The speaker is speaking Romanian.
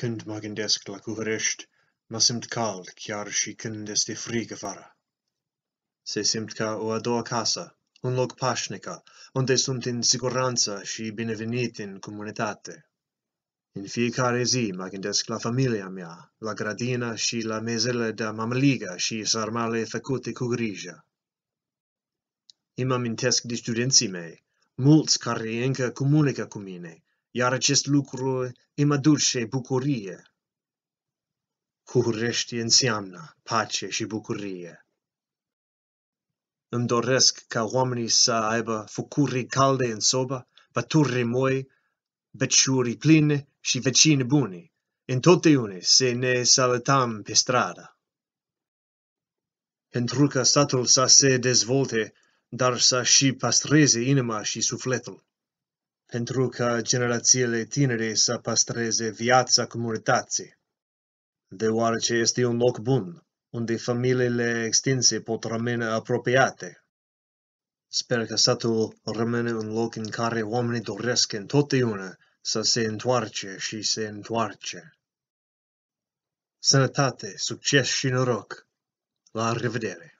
Când mă gândesc la Cuhărești, mă simt cald chiar și când este frig afară. Se simt ca o a doua casă, un loc pașnică, unde sunt în siguranță și binevenit în comunitate. În fiecare zi mă gândesc la familia mea, la gradina și la mezele de mamăligă și sarmale făcute cu grijă. Îmi amintesc de studenții mei, mulți care încă comunică cu mine, iar acest lucru îmi aduce bucurie. Cuhurești înseamnă pace și bucurie. Îmi doresc ca oamenii să aibă focuri calde în sobă, pături moi, beciuri pline și vecini buni. Întotdeauna se ne salutăm pe stradă. Pentru că statul să se dezvolte, dar să și păstreze inima și sufletul pentru ca generațiile tinere să păstreze viața comunității, deoarece este un loc bun, unde familiile extinse pot rămâne apropiate. Sper că satul rămâne un loc în care oamenii doresc întotdeauna să se întoarce și se întoarce. Sănătate, succes și noroc! La revedere!